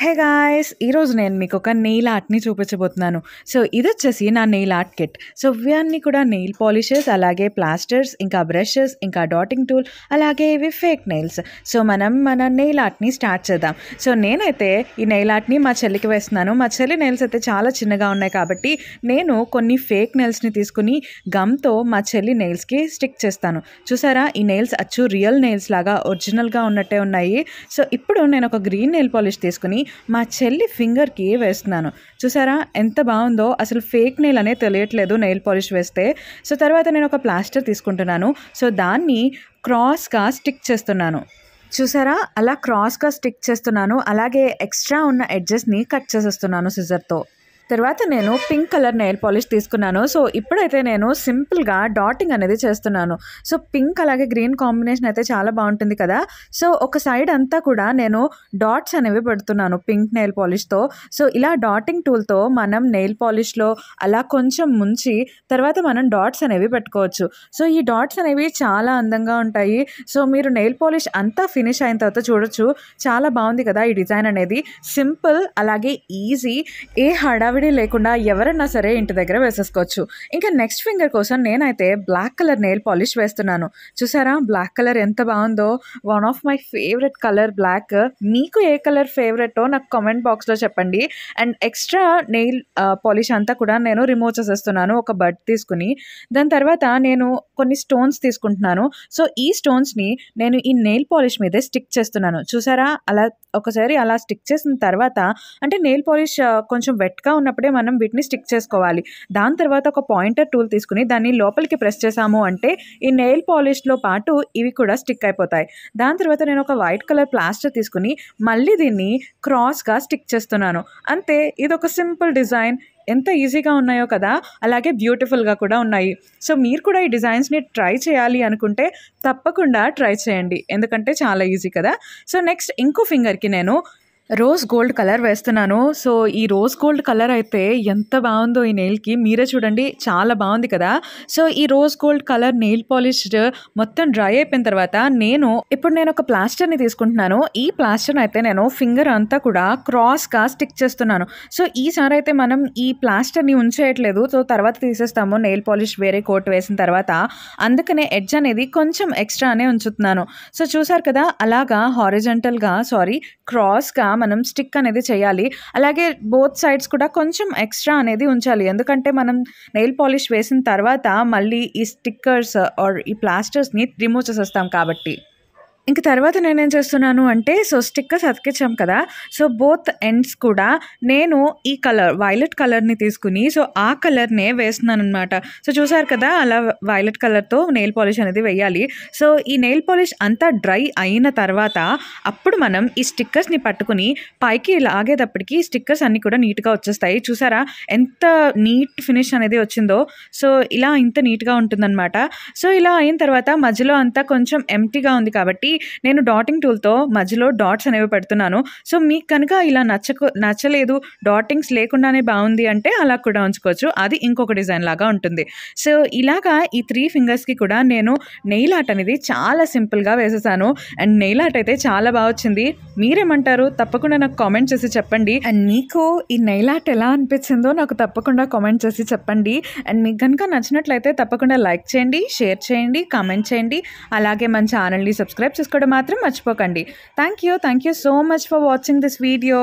hey guys ఈరోజు నేను మీకు ఒక నెయిల్ ఆర్ట్ని చూపించబోతున్నాను సో ఇది వచ్చేసి నా నెయిల్ ఆర్ట్ కిట్ సో ఇవన్నీ కూడా నెయిల్ పాలిషెస్ అలాగే ప్లాస్టర్స్ ఇంకా బ్రషెస్ ఇంకా డాటింగ్ టూల్ అలాగే ఇవి ఫేక్ నెయిల్స్ సో మనం మన నెయిల్ ఆర్ట్ని స్టార్ట్ చేద్దాం సో నేనైతే ఈ నెయిల్ ఆర్ట్ని మా చెల్లికి వేస్తున్నాను మా చెల్లి నెయిల్స్ అయితే చాలా చిన్నగా ఉన్నాయి కాబట్టి నేను కొన్ని ఫేక్ నెయిల్స్ని తీసుకుని గమ్తో మా చెల్లి నెయిల్స్కి స్టిక్ చేస్తాను చూసారా ఈ నెయిల్స్ అచ్చు రియల్ నెయిల్స్ లాగా ఒరిజినల్గా ఉన్నట్టే ఉన్నాయి సో ఇప్పుడు నేను ఒక గ్రీన్ నెయిల్ పాలిష్ తీసుకుని తీసుకుని మా చెల్లి ఫింగర్కి వేస్తున్నాను చూసారా ఎంత బాగుందో అసలు ఫేక్ నెయిల్ అనేది తెలియట్లేదు నెయిల్ పాలిష్ వేస్తే సో తర్వాత నేను ఒక ప్లాస్టర్ తీసుకుంటున్నాను సో దాన్ని క్రాస్గా స్టిక్ చేస్తున్నాను చూసారా అలా క్రాస్గా స్టిక్ చేస్తున్నాను అలాగే ఎక్స్ట్రా ఉన్న ఎడ్జెస్ని కట్ చేసేస్తున్నాను సిజర్తో తర్వాత నేను పింక్ కలర్ నెయిల్ పాలిష్ తీసుకున్నాను సో ఇప్పుడైతే నేను సింపుల్గా డాటింగ్ అనేది చేస్తున్నాను సో పింక్ అలాగే గ్రీన్ కాంబినేషన్ అయితే చాలా బాగుంటుంది కదా సో ఒక సైడ్ అంతా కూడా నేను డాట్స్ అనేవి పెడుతున్నాను పింక్ నెయిల్ పాలిష్తో సో ఇలా డాటింగ్ టూల్తో మనం నెయిల్ పాలిష్లో అలా కొంచెం ముంచి తర్వాత మనం డాట్స్ అనేవి పెట్టుకోవచ్చు సో ఈ డాట్స్ అనేవి చాలా అందంగా ఉంటాయి సో మీరు నెయిల్ పాలిష్ అంతా ఫినిష్ అయిన తర్వాత చూడొచ్చు చాలా బాగుంది కదా ఈ డిజైన్ అనేది సింపుల్ అలాగే ఈజీ ఏ హడావి హడావిడి లేకుండా ఎవరన్నా సరే ఇంటి దగ్గర వేసేసుకోవచ్చు ఇంకా నెక్స్ట్ ఫింగర్ కోసం నేనైతే బ్లాక్ కలర్ నెయిల్ పాలిష్ వేస్తున్నాను చూసారా బ్లాక్ కలర్ ఎంత బాగుందో one of my favourite colour black మీకు ఏ కలర్ ఫేవరెటో నాకు కామెంట్ బాక్స్లో చెప్పండి అండ్ ఎక్స్ట్రా నెయిల్ పాలిష్ అంతా కూడా నేను రిమూవ్ చేసేస్తున్నాను ఒక బడ్ తీసుకుని దాని తర్వాత నేను కొన్ని స్టోన్స్ తీసుకుంటున్నాను సో ఈ స్టోన్స్ని నేను ఈ నెయిల్ పాలిష్ మీదే స్టిక్ చేస్తున్నాను చూసారా అలా ఒకసారి అలా స్టిక్ చేసిన తర్వాత అంటే నెయిల్ పాలిష్ కొంచెం వెట్గా ఉన్నప్పుడే మనం వీటిని స్టిక్ చేసుకోవాలి దాని తర్వాత ఒక పాయింటర్ టూల్ తీసుకుని దాన్ని లోపలికి ప్రెస్ చేసాము అంటే ఈ నెయిల్ పాలిష్లో పాటు ఇవి కూడా స్టిక్ అయిపోతాయి దాని తర్వాత నేను ఒక వైట్ కలర్ ప్లాస్టర్ తీసుకుని మళ్ళీ దీన్ని క్రాస్గా స్టిక్ చేస్తున్నాను అంతే ఇది ఒక సింపుల్ డిజైన్ ఎంత ఈజీగా ఉన్నాయో కదా అలాగే బ్యూటిఫుల్గా కూడా ఉన్నాయి సో మీరు కూడా ఈ డిజైన్స్ని ట్రై చేయాలి అనుకుంటే తప్పకుండా ట్రై చేయండి ఎందుకంటే చాలా ఈజీ కదా సో నెక్స్ట్ ఇంకో ఫింగర్కి నేను రోజ్ గోల్డ్ కలర్ వేస్తున్నాను సో ఈ రోజ్ గోల్డ్ కలర్ అయితే ఎంత బాగుందో ఈ నెయిల్కి మీరే చూడండి చాలా బాగుంది కదా సో ఈ rose gold colour nail polished మొత్తం డ్రై అయిపోయిన తర్వాత నేను ఇప్పుడు నేను ఒక ప్లాస్టర్ని తీసుకుంటున్నాను ఈ ప్లాస్టర్ని అయితే నేను ఫింగర్ అంతా కూడా క్రాస్గా స్టిక్ చేస్తున్నాను సో ఈసారి అయితే మనం ఈ ప్లాస్టర్ని ఉంచేయట్లేదు సో తర్వాత తీసేస్తాము నెయిల్ పాలిష్ వేరే కోట్ వేసిన తర్వాత అందుకనే ఎడ్జ్ అనేది కొంచెం ఎక్స్ట్రానే ఉంచుతున్నాను సో చూసారు కదా అలాగా హారిజెంటల్గా సారీ క్రాస్గా మనం స్టిక్ అనేది చేయాలి అలాగే బోత్ సైడ్స్ కూడా కొంచెం ఎక్స్ట్రా అనేది ఉంచాలి ఎందుకంటే మనం నెయిల్ పాలిష్ వేసిన తర్వాత మళ్ళీ ఈ స్టిక్కర్స్ ఆర్ ఈ ప్లాస్టర్స్ని రిమూవ్ చేసేస్తాం కాబట్టి ఇంక తర్వాత నేనేం చేస్తున్నాను అంటే సో స్టిక్కర్స్ అతికించాం కదా సో బోత్ ఎండ్స్ కూడా నేను ఈ కలర్ వైలెట్ కలర్ని తీసుకుని సో ఆ కలర్నే వేస్తున్నాను అనమాట సో చూసారు కదా అలా వైలెట్ కలర్తో నెయిల్ పాలిష్ అనేది వేయాలి సో ఈ నెయిల్ పాలిష్ అంతా డ్రై అయిన తర్వాత అప్పుడు మనం ఈ స్టిక్కర్స్ని పట్టుకుని పైకి లాగేటప్పటికి స్టిక్కర్స్ అన్నీ కూడా నీట్గా వచ్చేస్తాయి చూసారా ఎంత నీట్ ఫినిష్ అనేది వచ్చిందో సో ఇలా ఇంత నీట్గా ఉంటుందన్నమాట సో ఇలా అయిన తర్వాత మధ్యలో అంతా కొంచెం ఎంటీగా ఉంది కాబట్టి నేను డాటింగ్ టూల్తో మధ్యలో డాట్స్ అనేవి పెడుతున్నాను సో మీకు కనుక ఇలా నచ్చకు నచ్చలేదు డాటింగ్స్ లేకుండానే బాగుంది అంటే అలా కూడా ఉంచుకోవచ్చు అది ఇంకొక డిజైన్ లాగా ఉంటుంది సో ఇలాగా ఈ త్రీ ఫింగర్స్కి కూడా నేను నెయిల్ ఆర్ట్ అనేది చాలా సింపుల్గా వేసేసాను అండ్ నెయిల్ ఆర్ట్ అయితే చాలా బాగా వచ్చింది మీరేమంటారు తప్పకుండా నాకు కామెంట్ చేసి చెప్పండి అండ్ మీకు ఈ నెయిల్ ఆర్ట్ ఎలా అనిపించిందో నాకు తప్పకుండా కామెంట్ చేసి చెప్పండి అండ్ మీకు కనుక నచ్చినట్లయితే తప్పకుండా లైక్ చేయండి షేర్ చేయండి కామెంట్ చేయండి అలాగే మన ఛానల్ని సబ్స్క్రైబ్ చేసుకోవడం మాత్రం మర్చిపోకండి thank you thank you so much for watching this video